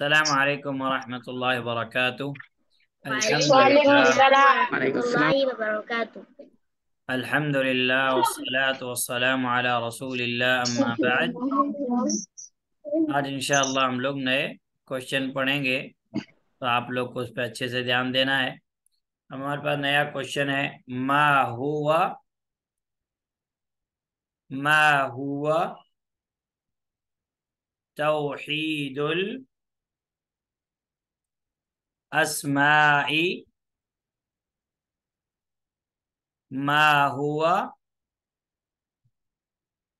السلام عليكم ورحمة الله وبركاته وعليكم السلام ورحمة الله وبركاته الحمد لله والصلاة والسلام على رسول الله أما بعد आज इंशाल्लाह हम लोग नए क्वेश्चन पढ़ेंगे तो आप लोग को اس پر اچھے سے ध्यान دینا ہے. ہمارے پاس نیا question ہے ما هو ما هو توحيد أسماعي ما هو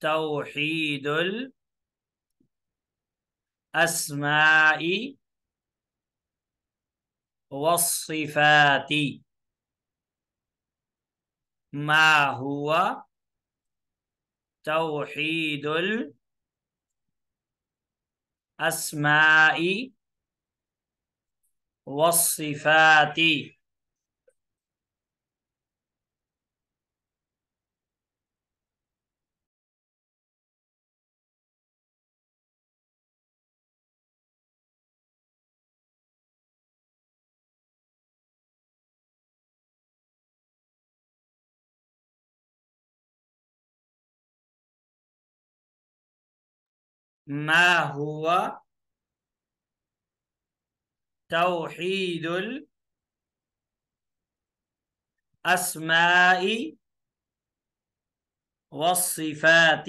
توحيد الأسماء والصفات ما هو توحيد الأسماء والصفات ما هو توحيد الأسماء والصفات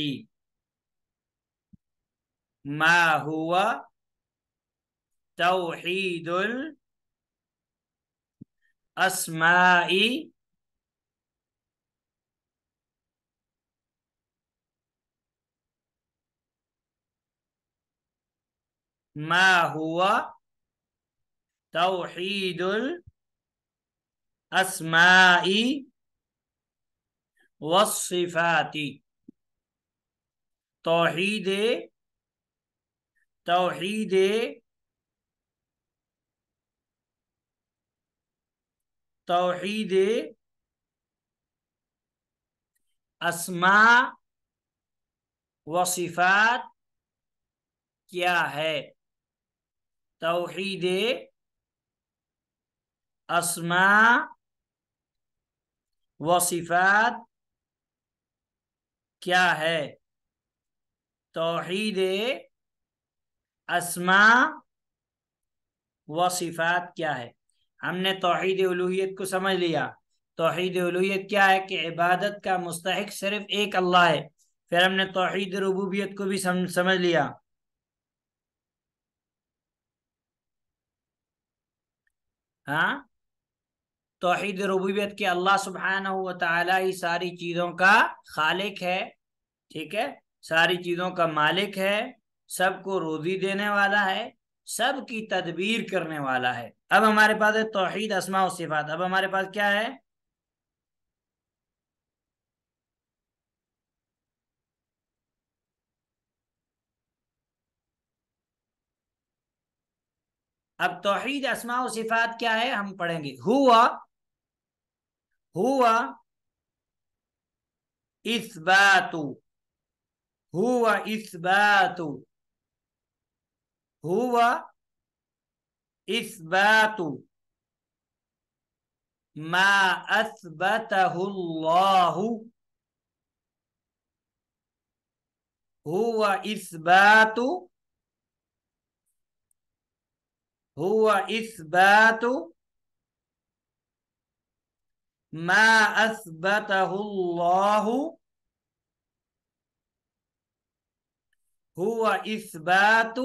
ما هو توحيد الأسماء ما هو توحید توحیدمی وصفاتی توحید توحید توحید اسما وصفات کیا ہے توحید و صفات کیا ہے توحید اسما و صفات کیا ہے ہم نے توحید الوحیت کو سمجھ لیا توحید الوحیت کیا ہے کہ عبادت کا مستحق صرف ایک اللہ ہے پھر ہم نے توحید ربوبیت کو بھی سمجھ لیا ہاں توحید ربوبیت کے اللہ و تعالیٰ ہی ساری چیزوں کا خالق ہے ٹھیک ہے ساری چیزوں کا مالک ہے سب کو روزی دینے والا ہے سب کی تدبیر کرنے والا ہے اب ہمارے پاس ہے توحید اسماء و صفات اب ہمارے پاس کیا ہے اب توحید اسماء و صفات کیا ہے ہم پڑھیں گے ہوا هو إثبات هو إثبات هو إثبات ما أثبته الله هو إثبات هو إثبات ما أثبته الله هو إثبات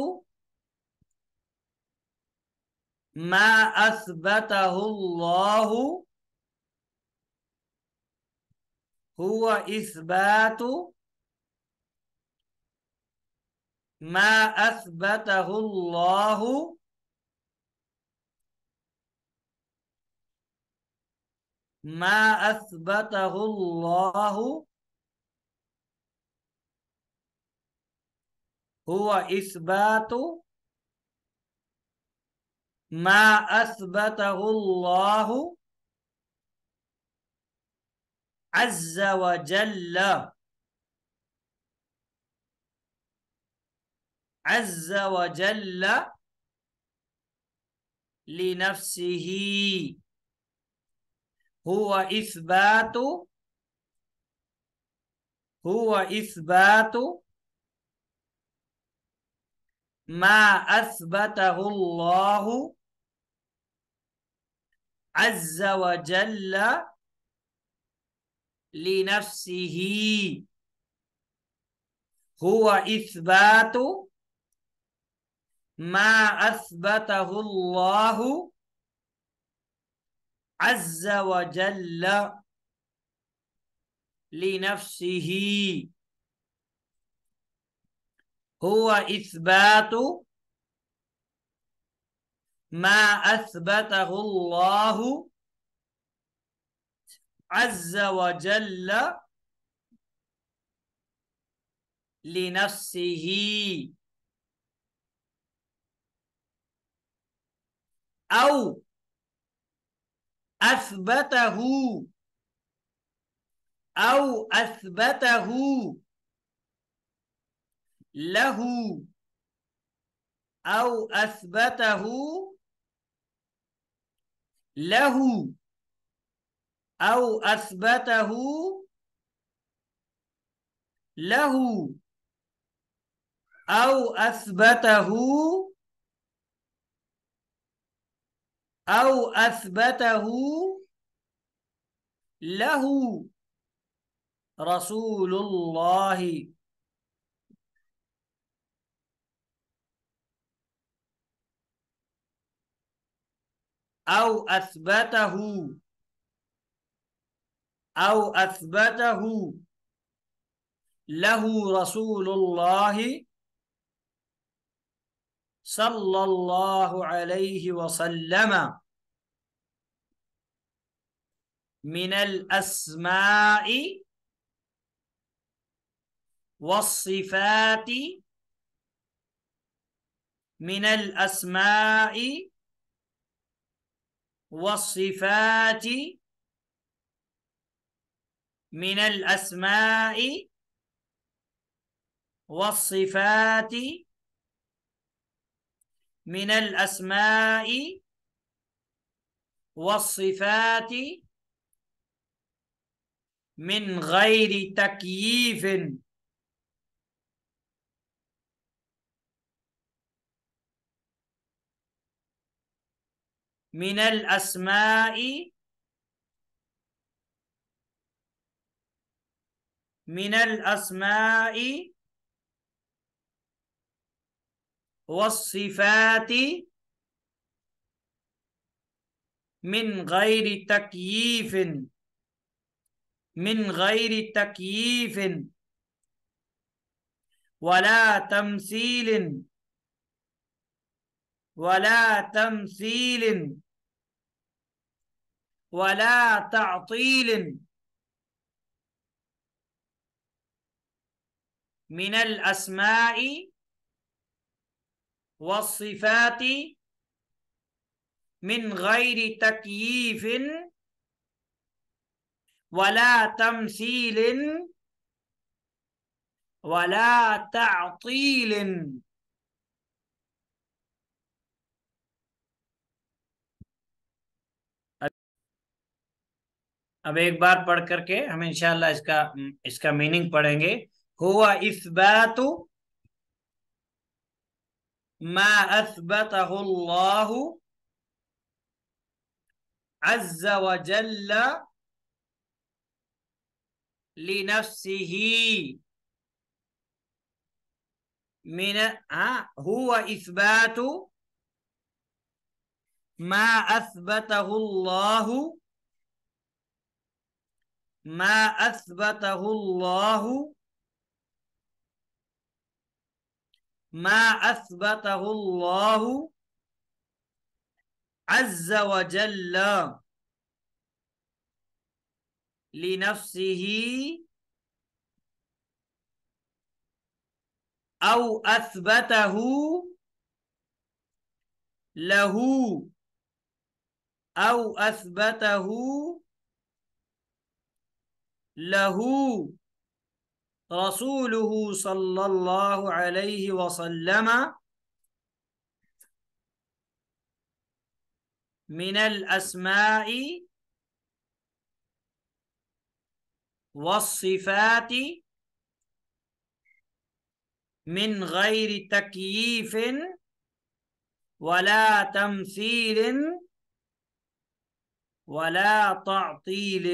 ما أثبته الله هو إثبات ما أثبته الله ما أثبته الله هو إثبات ما أثبته الله عز وجل عز وجل لنفسه هو إثبات هو إثبات ما أثبته الله عز وجل لنفسه هو إثبات ما أثبته الله عز وجل لنفسه هو إثبات ما أثبته الله عز وجل لنفسه أو أثبته أو أثبته له أو أثبته له أو أثبته له أو أثبته أو أثبته له رسول الله أو أثبته أو أثبته له رسول الله صلى الله عليه وسلم من الأسماء والصفات من الأسماء والصفات من الأسماء والصفات من الأسماء والصفات من غير تكييف من الأسماء من الأسماء والصفات من غير تكييف من غير تكييف ولا تمثيل ولا تمثيل ولا تعطيل من الأسماء وصفاتی غیر تعطیل اب ایک بار پڑھ کر کے ہم انشاءاللہ اس کا اس کا میننگ پڑھیں گے ہوا اثبات ما أثبته الله عز وجل لنفسه من ها هو إثبات ما أثبته الله ما أثبته الله ما أثبته الله عز وجل لنفسه أو أثبته له أو أثبته له رسوله صلى الله عليه وسلم من الأسماء والصفات من غير تكييف ولا تمثيل ولا تعطيل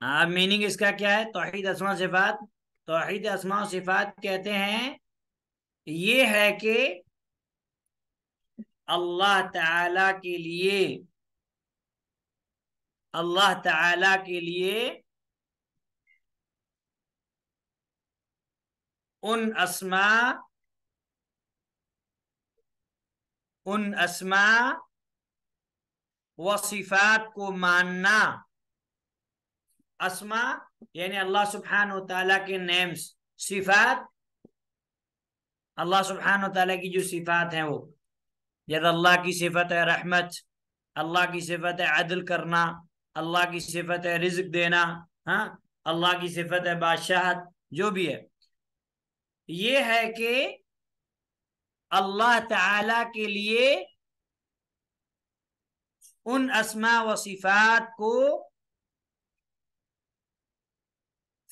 میننگ اس کا کیا ہے توحید اسما صفات توحید اسما صفات کہتے ہیں یہ ہے کہ اللہ تعالی کے لیے اللہ تعالی کے لیے ان اسماء ان اسما و صفات کو ماننا اسما یعنی اللہ سبحانہ و تعالیٰ کے نیمز صفات اللہ سبحانہ و تعالیٰ کی جو صفات ہیں وہ جد اللہ کی صفت ہے رحمت اللہ کی صفت ہے عدل کرنا اللہ کی صفت ہے رزق دینا ہاں اللہ کی صفت ہے بادشاہت جو بھی ہے یہ ہے کہ اللہ تعالی کے لیے ان اسما و صفات کو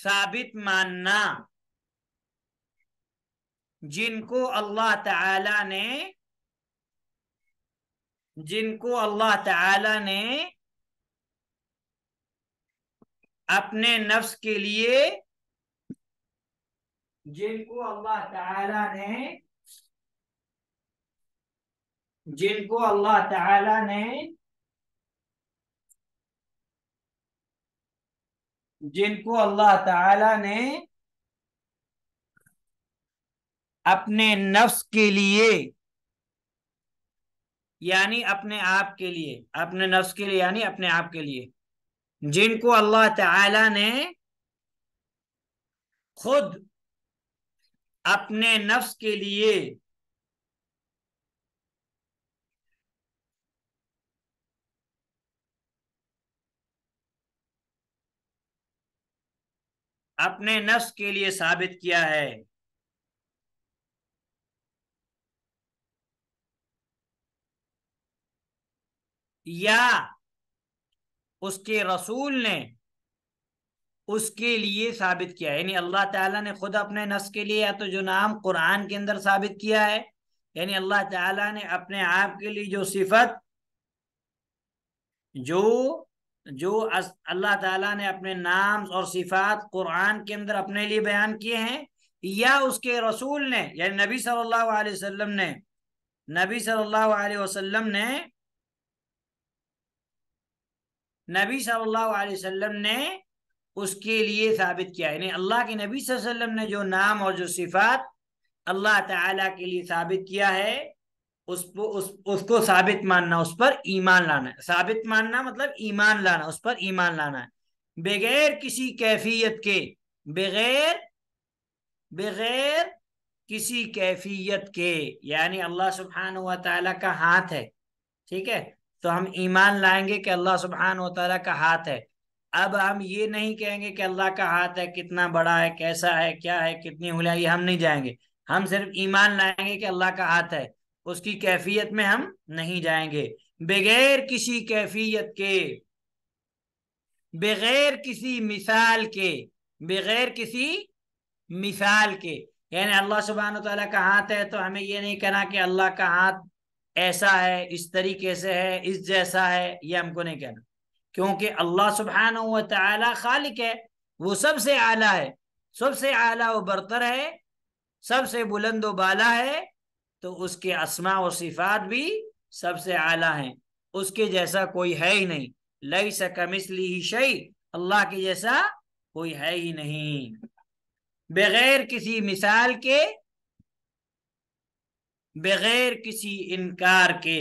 ثابت ماننا جن کو اللہ تعالی نے جن کو اللہ تعالی نے اپنے نفس کے لیے جن کو اللہ تعالی نے جن کو اللہ تعالی نے جن کو اللہ تعالی نے اپنے نفس کے لیے یعنی اپنے آپ کے لیے اپنے نفس کے لیے یعنی اپنے آپ کے لیے جن کو اللہ تعالی نے خود اپنے نفس کے لیے اپنے نفس کے لیے ثابت کیا ہے یا اس کے رسول نے اس کے لیے ثابت کیا ہے یعنی اللہ تعالیٰ نے خود اپنے نفس کے لیے یا تو جو نام قرآن کے اندر ثابت کیا ہے یعنی اللہ تعالیٰ نے اپنے آپ کے لیے جو صفت جو جو اللہ تعالیٰ نے اپنے نام اور صفات قرآن کے اندر اپنے لیے بیان کیے ہیں یا اس کے رسول نے یعنی نبی صلی اللہ علیہ وسلم نے نبی صلی اللہ علیہ وسلم نے نبی صلی اللہ علیہ وسلم نے اس کے لیے ثابت کیا یعنی اللہ کے نبی صلی اللہ علیہ وسلم نے جو نام اور جو صفات اللہ تعالیٰ کے لیے ثابت کیا ہے اس اس کو ثابت ماننا اس پر ایمان لانا ہے ثابت ماننا مطلب ایمان لانا اس پر ایمان لانا ہے بغیر کسی کیفیت کے بغیر بغیر کسی کیفیت کے یعنی اللہ سبحانہ و تعالیٰ کا ہاتھ ہے ٹھیک ہے تو ہم ایمان لائیں گے کہ اللہ سبحانہ و تعالیٰ کا ہاتھ ہے اب ہم یہ نہیں کہیں گے کہ اللہ کا ہاتھ ہے کتنا بڑا ہے کیسا ہے کیا ہے کتنی ہولیا یہ ہم نہیں جائیں گے ہم صرف ایمان لائیں گے کہ اللہ کا ہاتھ ہے اس کی کیفیت میں ہم نہیں جائیں گے بغیر کسی کیفیت کے بغیر کسی مثال کے بغیر کسی مثال کے یعنی اللہ سبحانہ و تعالیٰ کا ہاتھ ہے تو ہمیں یہ نہیں کہنا کہ اللہ کا ہاتھ ایسا ہے اس طریقے سے ہے اس جیسا ہے یہ ہم کو نہیں کہنا کیونکہ اللہ سبحانہ و تعالیٰ خالق ہے وہ سب سے اعلیٰ ہے سب سے اعلیٰ و برتر ہے سب سے بلند و بالا ہے تو اس کے اسماع و صفات بھی سب سے اعلیٰ ہیں اس کے جیسا کوئی ہے ہی نہیں لئی سکمسلی ہی لی اللہ کے جیسا کوئی ہے ہی نہیں بغیر کسی مثال کے بغیر کسی انکار کے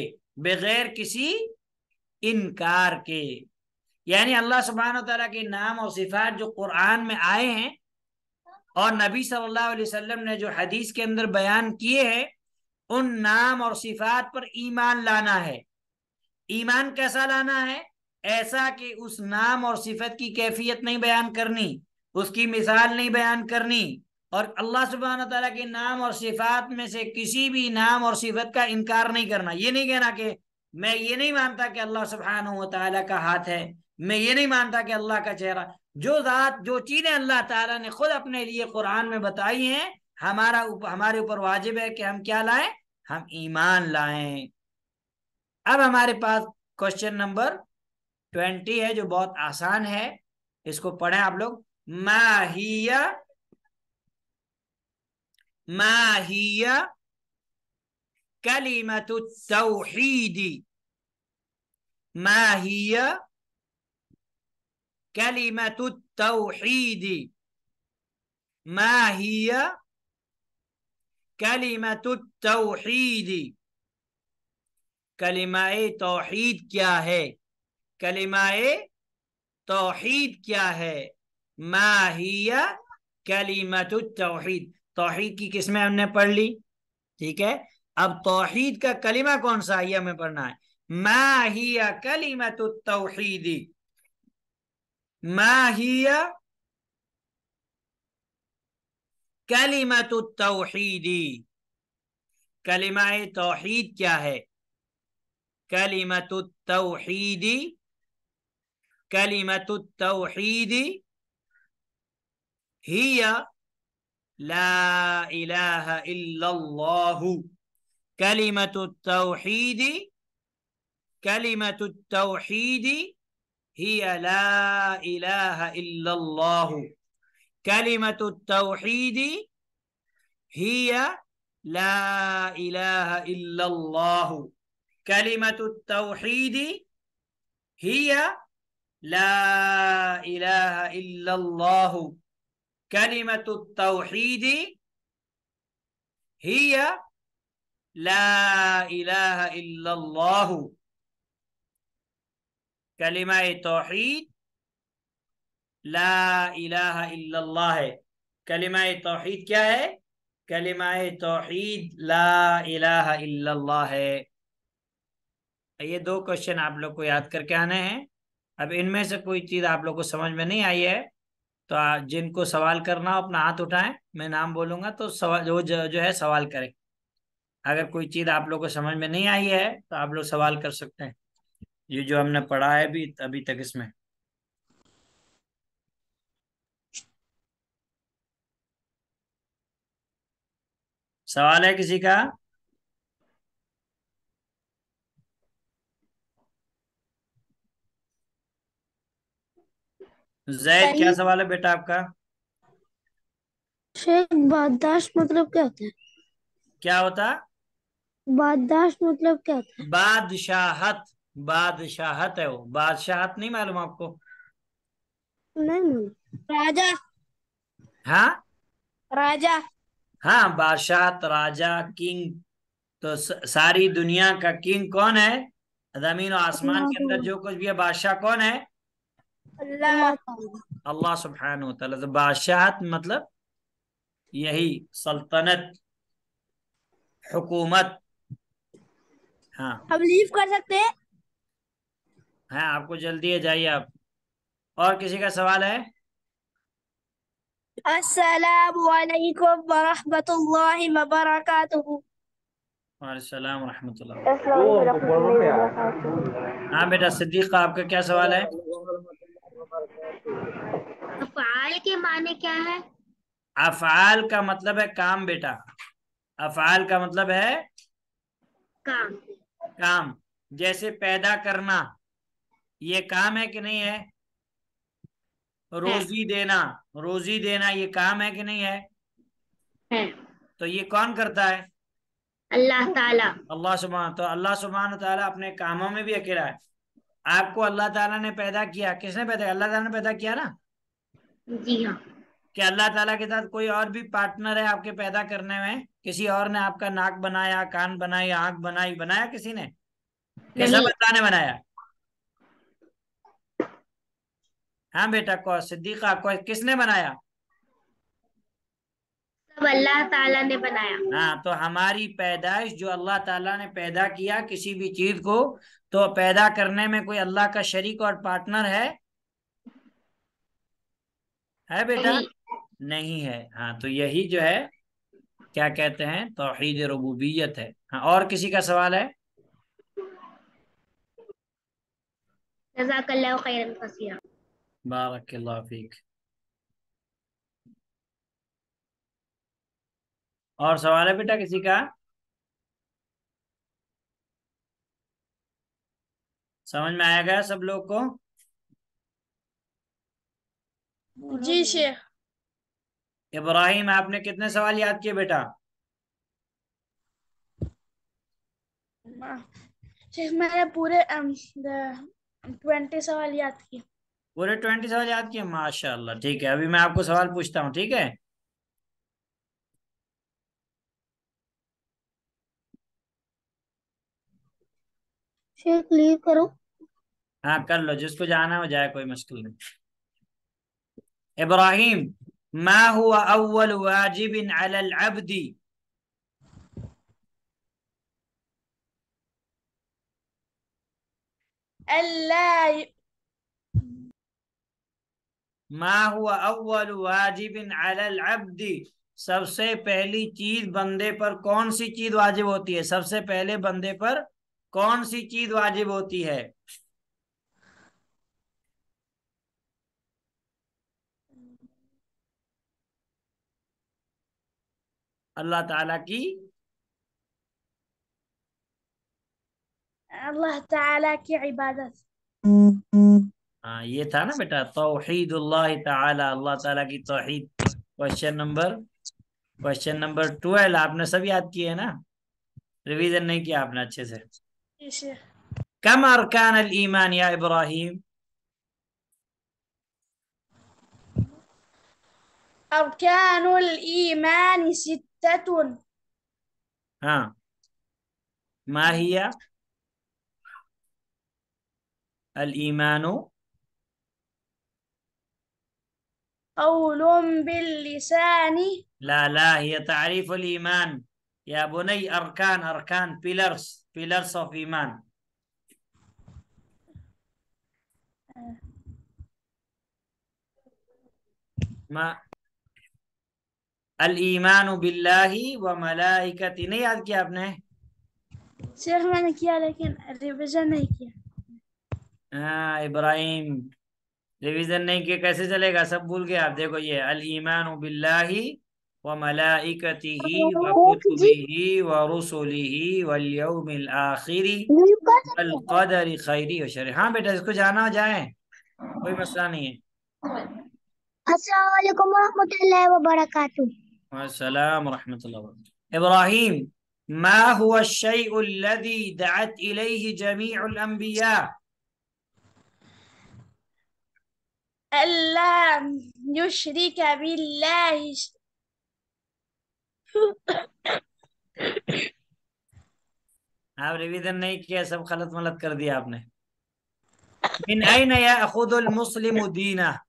بغیر کسی انکار کے یعنی اللہ سبحانہ و تعالیٰ کے نام اور صفات جو قرآن میں آئے ہیں اور نبی صلی اللہ علیہ وسلم نے جو حدیث کے اندر بیان کیے ہیں ان نام اور صفات پر ایمان لانا ہے ایمان کیسا لانا ہے ایسا کہ اس نام اور صفت کی کیفیت نہیں بیان کرنی اس کی مثال نہیں بیان کرنی اور اللہ سبحانہ تعالیٰ کے نام اور صفات میں سے کسی بھی نام اور صفت کا انکار نہیں کرنا یہ نہیں کہنا کہ میں یہ نہیں مانتا کہ اللہ سبحانہ تعالیٰ کا ہاتھ ہے میں یہ نہیں مانتا کہ اللہ کا چہرہ جو ذات جو چیزیں اللہ تعالیٰ نے خود اپنے لیے قرآن میں بتائی ہیں ہمارا ہمارے اوپر واجب ہے کہ ہم کیا لائیں ہم ایمان لائیں اب ہمارے پاس کوشچن نمبر ٹوینٹی ہے جو بہت آسان ہے اس کو پڑھیں آپ لوگ ماہیا کیلی مت ماہیا ماہی کیلی توحیدی ماہیا کلیمت التوحید کلمہ توحید کیا ہے کلمہ توحید کیا ہے ماہیہ کلیمت التوحید توحید کی قسمیں ہم نے پڑھ لی ٹھیک ہے اب توحید کا کلمہ کون سا یہ ہمیں پڑھنا ہے ماہیہ کلیمت توحیدی ماہیہ كلمة التوحيد كلمة التوحيد کیا ہے كلمة التوحيد كلمة التوحيد هي لا إله إلا الله كلمة التوحيد كلمة التوحيد هي لا إله إلا الله كلمة التوحيد هي لا إله إلا الله كلمة التوحيد هي لا إله إلا الله كلمة التوحيد هي لا إله إلا الله كلمة التوحيد لا الہ الا اللہ ہے کلمہ توحید کیا ہے کلمہ توحید لا الہ الا اللہ ہے یہ دو کوشچن آپ لوگ کو یاد کر کے آنے ہیں اب ان میں سے کوئی چیز آپ لوگ کو سمجھ میں نہیں آئی ہے تو جن کو سوال کرنا ہو اپنا ہاتھ اٹھائیں میں نام بولوں گا تو سوال وہ جو ہے سوال کریں اگر کوئی چیز آپ لوگ کو سمجھ میں نہیں آئی ہے تو آپ لوگ سوال کر سکتے ہیں یہ جو ہم نے پڑھا ہے ابھی ابھی تک اس میں سوال ہے کسی کا زید کیا سوال ہے بیٹا آپ کا شیخ بادداشت مطلب کیا ہوتا ہے کیا ہوتا بادداشت مطلب کیا ہوتا ہے بادشاہت بادشاہت ہے وہ بادشاہت نہیں معلوم آپ کو نہیں ہاں ہاں بادشاہت راجا کنگ تو ساری دنیا کا کنگ کون ہے زمین و آسمان کے اندر جو کچھ بھی ہے بادشاہ کون ہے اللہ سبحانہ وتعالی بادشاہت مطلب یہی سلطنت حکومت ہاں ہم کر سکتے ہیں ہاں آپ کو جلدی ہے جائیے آپ اور کسی کا سوال ہے السلام علیکم ورحمۃ اللہ وبرکاتہ السلام ورحمۃ اللہ ہاں بیٹا صدیق آپ کا کیا سوال ہے افعال کے معنی کیا ہے افعال کا مطلب ہے کام بیٹا افعال کا مطلب ہے کام جیسے پیدا کرنا یہ کام ہے کہ نہیں ہے ہاں۔ روزی دینا روزی دینا یہ کام ہے کہ نہیں ہے ہاں۔ تو یہ کون کرتا ہے اللہ تعالیٰ اللہ سبحانہ تو اللہ سبحانہ تعالیٰ اپنے کاموں میں بھی اکیلا ہے آپ کو اللہ تعالیٰ نے پیدا کیا کس نے پیدا اللہ تعالیٰ نے پیدا کیا نا جی ہاں کہ اللہ تعالیٰ کے ساتھ کوئی اور بھی پارٹنر ہے آپ کے پیدا کرنے میں کسی اور نے آپ کا ناک بنایا کان بنائی آنکھ بنائی بنایا کسی نے کیسا اللہ نے بنایا ہاں بیٹا کو صدیقہ کس نے بنایا اللہ تعالیٰ نے بنایا ہاں، تو ہماری پیدائش جو اللہ تعالیٰ نے پیدا کیا کسی بھی چیز کو تو پیدا کرنے میں کوئی اللہ کا شریک اور پارٹنر ہے ہے بیٹا نہیں ہے ہاں تو یہی جو ہے کیا کہتے ہیں توحید ربوبیت ہے ہاں اور کسی کا سوال ہے جزاک اللہ بارک الله فیک اور سوال ہے بیٹا کسی کا سمجھ میں آیا گیا سب لوگ کو جی شیخ ابراہیم آپ نے کتنے سوال یاد کیے بیٹا شیخ میں نے پورے ٹوینٹی سوال یاد کیے پورے ٹوینٹی سوال یاد کیے ماشاء اللہ ٹھیک ہے ابھی میں آپ کو سوال پوچھتا ہوں ٹھیک ہے کرو ہاں کر لو جس کو جانا ہو جائے کوئی مشکل نہیں ابراہیم ما هو اول واجب علی العبد اللہ ما هو اول واجب علی العبد سب سے پہلی چیز بندے پر کون سی چیز واجب ہوتی ہے سب سے پہلے بندے پر کون سی چیز واجب ہوتی ہے اللہ تعالی کی اللہ تعالی کی عبادت ये था ना बेटा तौहीद अल्लाह तआला अल्लाह ताला की तौहीद क्वेश्चन नंबर क्वेश्चन नंबर 12 आपने सब याद किए ना रिवीजन नहीं किया आपने अच्छे से कम अरकान अल ईमान या इब्राहिम أركان الإيمان ستة ها ما هي الإيمان قول باللسان لا لا هي تعريف الإيمان يا بني أركان أركان pillars pillars of إيمان ما الإيمان بالله وملائكته नहीं याद किया شيخ ما نكيا لكن लेकिन रिवीजन آه إبراهيم ریویژن نہیں کیا کیسے چلے گا سب بھول گئے آپ دیکھو یہ المان باللہ و ملائکتہ و کتبہ و رسولہ والیوم الاخر القدر خیری و شر ہاں بیٹا اس کو جانا جائیں کوئی مسئلہ نہیں ہے السلام علیکم ورحمۃ اللہ وبرکاتہ السلام ورحمۃ اللہ وبرکاتہ ابراہیم ما هو الشیء الذی دعت الیہ جمیع الانبیاء ألا يشرك بالله आप रिवीजन नहीं किया सब गलत मलत कर दिया आपने من أين يأخذ المسلم دينه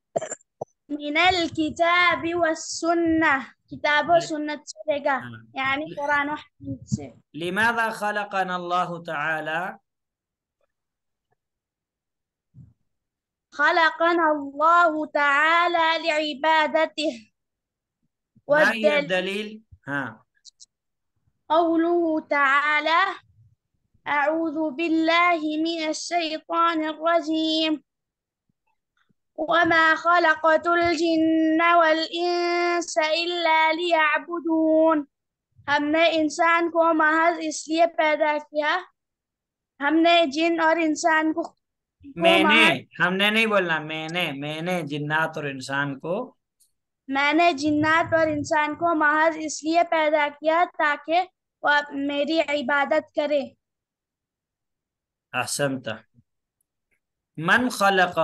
من الكتاب والسنة كتاب وسنة آه. يعني قرآن وحديث لماذا خلقنا الله تعالى خلقنا الله تعالى لعبادته ما هي الدليل؟ ها قوله تعالى أعوذ بالله من الشيطان الرجيم وما خلقت الجن والإنس إلا ليعبدون हमने إنسان को महज इसलिए पैदा किया हमने जिन और इंसान میں نے ہم نے نہیں بولنا میں نے میں نے جنات اور انسان کو میں نے جنات اور انسان کو محض اس لیے پیدا کیا تاکہ وہ میری عبادت کرے احسنت من خلق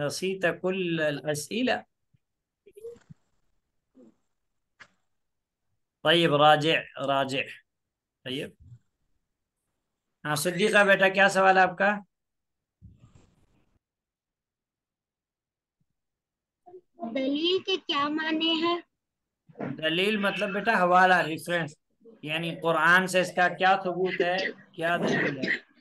نسیت کل الاسئلہ طیب راجع راجع طیب ہاں صدیقہ بیٹا کیا سوال ہے آپ کا دلیل کے کیا معنی ہے دلیل مطلب بیٹا حوالہ ریفرنس یعنی قرآن سے اس کا کیا ثبوت ہے کیا دلیل ہے